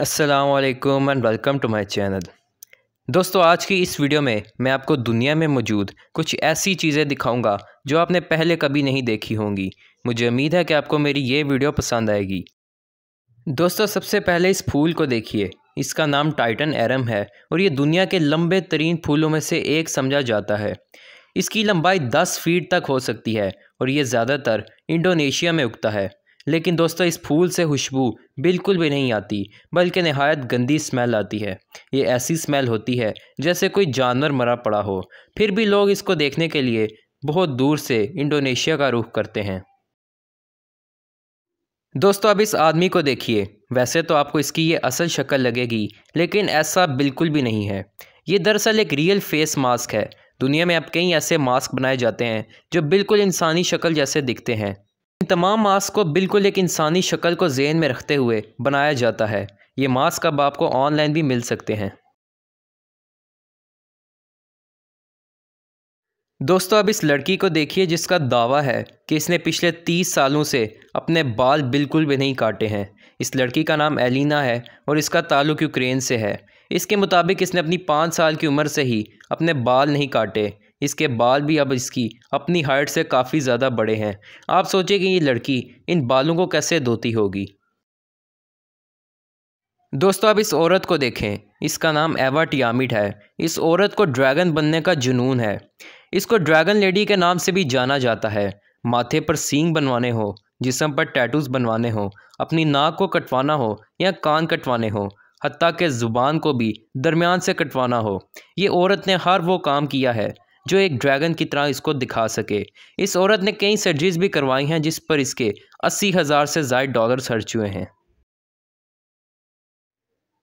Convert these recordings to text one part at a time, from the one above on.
असलकम and welcome to my channel दोस्तों आज की इस वीडियो में मैं आपको दुनिया में मौजूद कुछ ऐसी चीज़ें दिखाऊंगा जो आपने पहले कभी नहीं देखी होंगी मुझे उम्मीद है कि आपको मेरी ये वीडियो पसंद आएगी दोस्तों सबसे पहले इस फूल को देखिए इसका नाम टाइटन एरम है और ये दुनिया के लंबे तरीन फूलों में से एक समझा जाता है इसकी लंबाई दस फीट तक हो सकती है और ये ज़्यादातर इंडोनेशिया में उगता है लेकिन दोस्तों इस फूल से खुशबू बिल्कुल भी नहीं आती बल्कि नहायत गंदी स्मेल आती है ये ऐसी स्मेल होती है जैसे कोई जानवर मरा पड़ा हो फिर भी लोग इसको देखने के लिए बहुत दूर से इंडोनेशिया का रुख करते हैं दोस्तों अब इस आदमी को देखिए वैसे तो आपको इसकी ये असल शक्ल लगेगी लेकिन ऐसा बिल्कुल भी नहीं है ये दरअसल एक रियल फेस मास्क है दुनिया में अब कई ऐसे मास्क बनाए जाते हैं जो बिल्कुल इंसानी शक्ल जैसे दिखते हैं इन तमाम मास्क को बिल्कुल एक इंसानी शक्ल को जेन में रखते हुए बनाया जाता है ये मास्क अब आपको ऑनलाइन भी मिल सकते हैं दोस्तों अब इस लड़की को देखिए जिसका दावा है कि इसने पिछले तीस सालों से अपने बाल बिल्कुल भी नहीं काटे हैं इस लड़की का नाम एलिना है और इसका ताल्लुक यूक्रेन से है इसके मुताबिक इसने अपनी पाँच साल की उम्र से ही अपने बाल नहीं काटे इसके बाल भी अब इसकी अपनी हाइट से काफ़ी ज़्यादा बड़े हैं आप सोचें कि ये लड़की इन बालों को कैसे धोती होगी दोस्तों आप इस औरत को देखें इसका नाम एवा टियामिट है इस औरत को ड्रैगन बनने का जुनून है इसको ड्रैगन लेडी के नाम से भी जाना जाता है माथे पर सींग बनवाने हो जिसम पर टैटूज बनवाने हो अपनी नाक को कटवाना हो या कान कटवाने हो हती के ज़ुबान को भी दरमियान से कटवाना हो ये औरत ने हर वो काम किया है जो एक ड्रैगन की तरह इसको दिखा सके इस औरत ने कई सर्जरीज भी करवाई हैं जिस पर इसके अस्सी हज़ार से ज़ायद डॉलर खर्च हुए हैं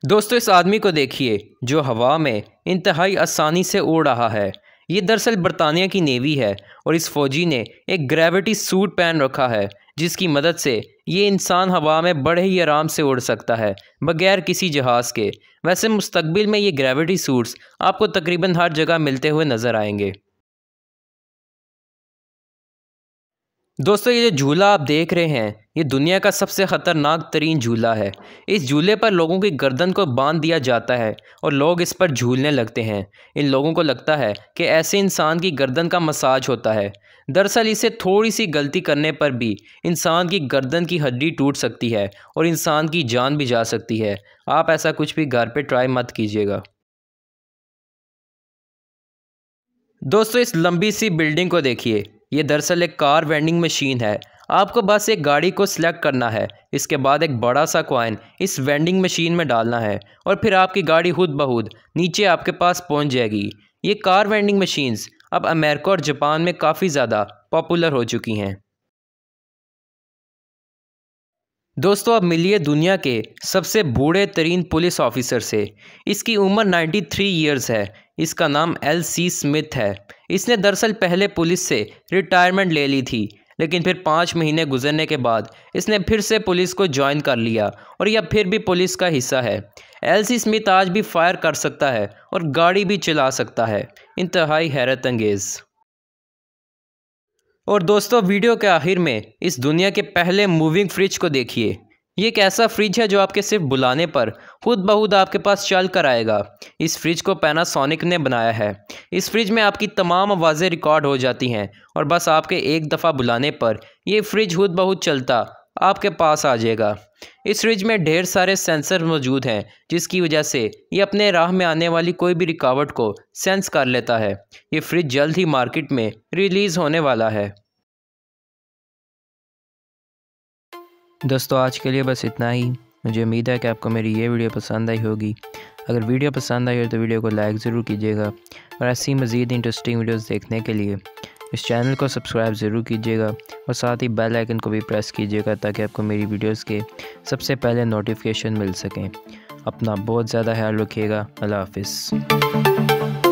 दोस्तों इस आदमी को देखिए जो हवा में इंतहाई आसानी से उड़ रहा है ये दरअसल बरतानिया की नेवी है और इस फौजी ने एक ग्रेविटी सूट पहन रखा है जिसकी मदद से ये इंसान हवा में बड़े ही आराम से उड़ सकता है बगैर किसी जहाज़ के वैसे मुस्तबिल में ये ग्रेविटी सूट्स आपको तकरीबन हर जगह मिलते हुए नज़र आएंगे दोस्तों ये जो झूला आप देख रहे हैं ये दुनिया का सबसे ख़तरनाक तरीन झूला है इस झूले पर लोगों की गर्दन को बांध दिया जाता है और लोग इस पर झूलने लगते हैं इन लोगों को लगता है कि ऐसे इंसान की गर्दन का मसाज होता है दरअसल इसे थोड़ी सी गलती करने पर भी इंसान की गर्दन की हड्डी टूट सकती है और इंसान की जान भी जा सकती है आप ऐसा कुछ भी घर पर ट्राई मत कीजिएगा दोस्तों इस लंबी सी बिल्डिंग को देखिए ये दरअसल एक कार वेंडिंग मशीन है आपको बस एक गाड़ी को सिलेक्ट करना है इसके बाद एक बड़ा सा कॉइन इस वेंडिंग मशीन में डालना है और फिर आपकी गाड़ी खुद बहुद नीचे आपके पास पहुंच जाएगी ये कार वेंडिंग मशीन्स अब अमेरिका और जापान में काफ़ी ज़्यादा पॉपुलर हो चुकी हैं दोस्तों अब मिलिए दुनिया के सबसे बूढ़े तरीन पुलिस ऑफिसर से इसकी उम्र 93 ईयर्स है इसका नाम एल सी स्मिथ है इसने दरअसल पहले पुलिस से रिटायरमेंट ले ली थी लेकिन फिर पाँच महीने गुजरने के बाद इसने फिर से पुलिस को ज्वाइन कर लिया और यह फिर भी पुलिस का हिस्सा है एल सी स्मिथ आज भी फायर कर सकता है और गाड़ी भी चला सकता है इंतहाई हैरत अंगेज़ और दोस्तों वीडियो के आखिर में इस दुनिया के पहले मूविंग फ्रिज को देखिए ये एक ऐसा फ्रिज है जो आपके सिर्फ बुलाने पर खुद बहुत आपके पास चल कर आएगा इस फ्रिज को पैनासोनिक ने बनाया है इस फ्रिज में आपकी तमाम आवाज़ें रिकॉर्ड हो जाती हैं और बस आपके एक दफ़ा बुलाने पर यह फ्रिज खुद बहुत चलता आपके पास आ जाएगा इस फ्रिज में ढेर सारे सेंसर मौजूद हैं जिसकी वजह से ये अपने राह में आने वाली कोई भी रिकावट को सेंस कर लेता है ये फ्रिज जल्द ही मार्केट में रिलीज़ होने वाला है दोस्तों आज के लिए बस इतना ही मुझे उम्मीद है कि आपको मेरी ये वीडियो पसंद आई होगी अगर वीडियो पसंद आई हो तो वीडियो को लाइक ज़रूर कीजिएगा और ऐसी मज़ीद इंटरेस्टिंग वीडियोस देखने के लिए इस चैनल को सब्सक्राइब ज़रूर कीजिएगा और साथ ही बेल आइकन को भी प्रेस कीजिएगा ताकि आपको मेरी वीडियोस के सबसे पहले नोटिफिकेशन मिल सकें अपना बहुत ज़्यादा ख्याल रखिएगा अल्लाह हाफिज़